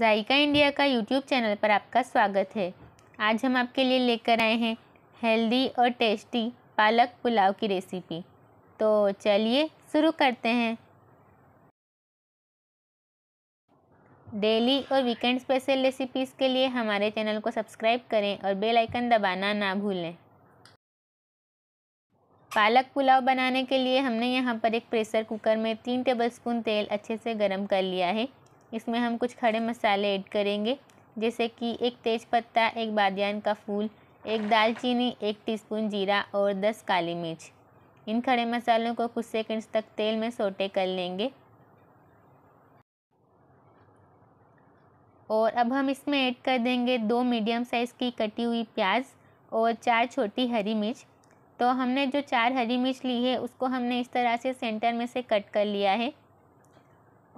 जायका India का YouTube channel पर आपका स्वागत है आज हम आपके लिए लेकर आए हैं हेल्दी और टेस्टी पालक पुलाव की रेसिपी तो चलिए शुरू करते हैं डेली और वीकेंड स्पेशल रेसिपीज़ के लिए हमारे चैनल को सब्सक्राइब करें और बेल आइकन दबाना ना भूलें पालक पुलाव बनाने के लिए हमने यहाँ पर एक प्रेशर कुकर में तीन टेबलस्पून तेल अच्छे से गर्म कर लिया है इसमें हम कुछ खड़े मसाले ऐड करेंगे जैसे कि एक तेज़पत्ता एक बादियान का फूल एक दालचीनी एक टीस्पून जीरा और दस काली मिर्च इन खड़े मसालों को कुछ सेकंड्स तक तेल में सोटे कर लेंगे और अब हम इसमें ऐड कर देंगे दो मीडियम साइज़ की कटी हुई प्याज और चार छोटी हरी मिर्च तो हमने जो चार हरी मिर्च ली है उसको हमने इस तरह से सेंटर में से कट कर लिया है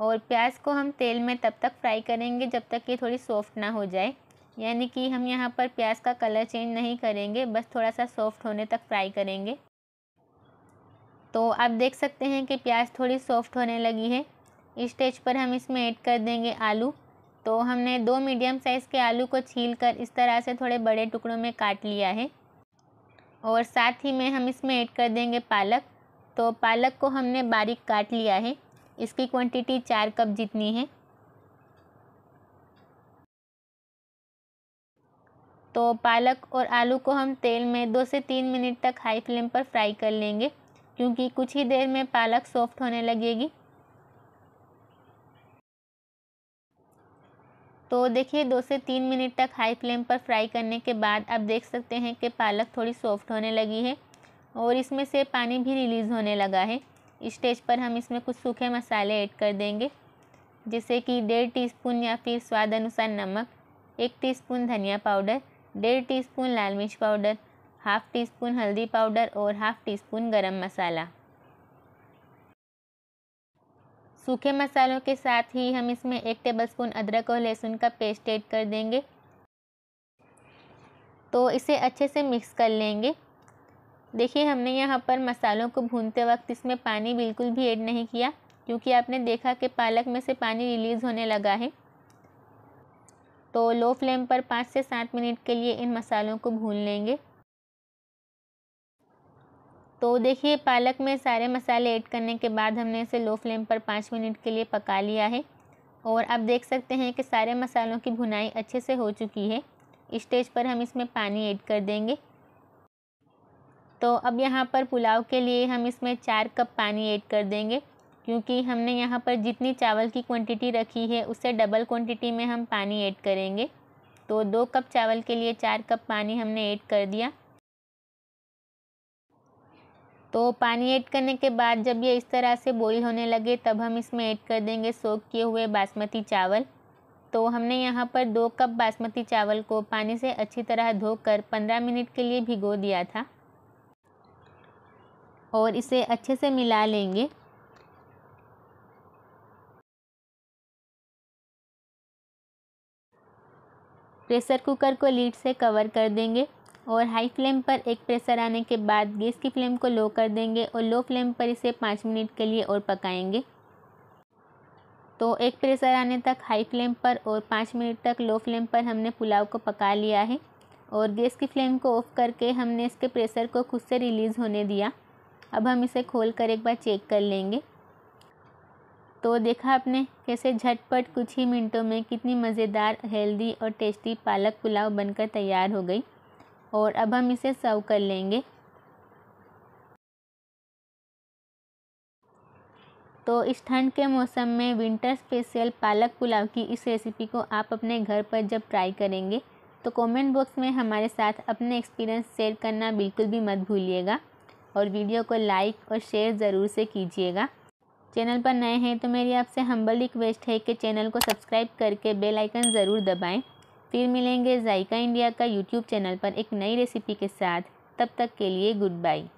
और प्याज को हम तेल में तब तक फ्राई करेंगे जब तक ये थोड़ी सॉफ्ट ना हो जाए यानी कि हम यहाँ पर प्याज का कलर चेंज नहीं करेंगे बस थोड़ा सा सॉफ्ट होने तक फ्राई करेंगे तो आप देख सकते हैं कि प्याज थोड़ी सॉफ्ट होने लगी है इस स्टेज पर हम इसमें ऐड कर देंगे आलू तो हमने दो मीडियम साइज़ के आलू को छील कर इस तरह से थोड़े बड़े टुकड़ों में काट लिया है और साथ ही में हम इसमें ऐड कर देंगे पालक तो पालक को हमने बारीक काट लिया है इसकी क्वांटिटी चार कप जितनी है तो पालक और आलू को हम तेल में दो से तीन मिनट तक हाई फ्लेम पर फ्राई कर लेंगे क्योंकि कुछ ही देर में पालक सॉफ्ट होने लगेगी तो देखिए दो से तीन मिनट तक हाई फ्लेम पर फ्राई करने के बाद आप देख सकते हैं कि पालक थोड़ी सॉफ्ट होने लगी है और इसमें से पानी भी रिलीज़ होने लगा है स्टेज पर हम इसमें कुछ सूखे मसाले ऐड कर देंगे जैसे कि डेढ़ टीस्पून या फिर स्वाद अनुसार नमक एक टीस्पून धनिया पाउडर डेढ़ टीस्पून लाल मिर्च पाउडर हाफ़ टी स्पून हल्दी पाउडर और half teaspoon garam masala सूखे मसालों के साथ ही हम इसमें एक टेबलस्पून अदरक और लहसुन का पेस्ट ऐड कर देंगे तो इसे अच्छे से मिक्स कर लेंगे देखिए हमने यहाँ पर मसालों को भूनते वक्त इसमें पानी बिल्कुल भी ऐड नहीं किया क्योंकि आपने देखा कि पालक में से पानी रिलीज़ होने लगा है तो लो फ्लेम पर पाँच से सात मिनट के लिए इन मसालों को भून लेंगे तो देखिए पालक में सारे मसाले ऐड करने के बाद हमने इसे लो फ्लेम पर पाँच मिनट के लिए पका लिया है और आप देख सकते हैं कि सारे मसालों की भुनाई अच्छे से हो चुकी है स्टेज पर हम इसमें पानी ऐड कर देंगे तो अब यहाँ पर पुलाव के लिए हम इसमें चार कप पानी ऐड कर देंगे क्योंकि हमने यहाँ पर जितनी चावल की क्वांटिटी रखी है उससे डबल क्वांटिटी में हम पानी ऐड करेंगे तो दो कप चावल के लिए चार कप पानी हमने ऐड कर दिया तो पानी ऐड करने के बाद जब ये इस तरह से बॉईल होने लगे तब हम इसमें ऐड कर देंगे सोख किए हुए बासमती चावल तो हमने यहाँ पर दो कप बासमती चावल को पानी से अच्छी तरह धोकर पंद्रह मिनट के लिए भिगो दिया था और इसे अच्छे से मिला लेंगे प्रेशर कुकर को लीड से कवर कर देंगे और हाई फ्लेम पर एक प्रेशर आने के बाद गैस की फ्लेम को लो कर देंगे और लो फ्लेम पर इसे पाँच मिनट के लिए और पकाएंगे तो एक प्रेशर आने तक हाई फ्लेम पर और पाँच मिनट तक लो फ्लेम पर हमने पुलाव को पका लिया है और गैस की फ्लेम को ऑफ़ करके हमने इसके प्रेशर को खुद से रिलीज़ होने दिया अब हम इसे खोल कर एक बार चेक कर लेंगे तो देखा आपने कैसे झटपट कुछ ही मिनटों में कितनी मज़ेदार हेल्दी और टेस्टी पालक पुलाव बनकर तैयार हो गई और अब हम इसे सर्व कर लेंगे तो इस ठंड के मौसम में विंटर स्पेशल पालक पुलाव की इस रेसिपी को आप अपने घर पर जब ट्राई करेंगे तो कमेंट बॉक्स में हमारे साथ अपने एक्सपीरियंस शेयर करना बिल्कुल भी मत भूलिएगा और वीडियो को लाइक और शेयर ज़रूर से कीजिएगा चैनल पर नए हैं तो मेरी आपसे हम्बल रिक्वेस्ट है कि चैनल को सब्सक्राइब करके बेल आइकन ज़रूर दबाएं फिर मिलेंगे जायका इंडिया का यूट्यूब चैनल पर एक नई रेसिपी के साथ तब तक के लिए गुड बाई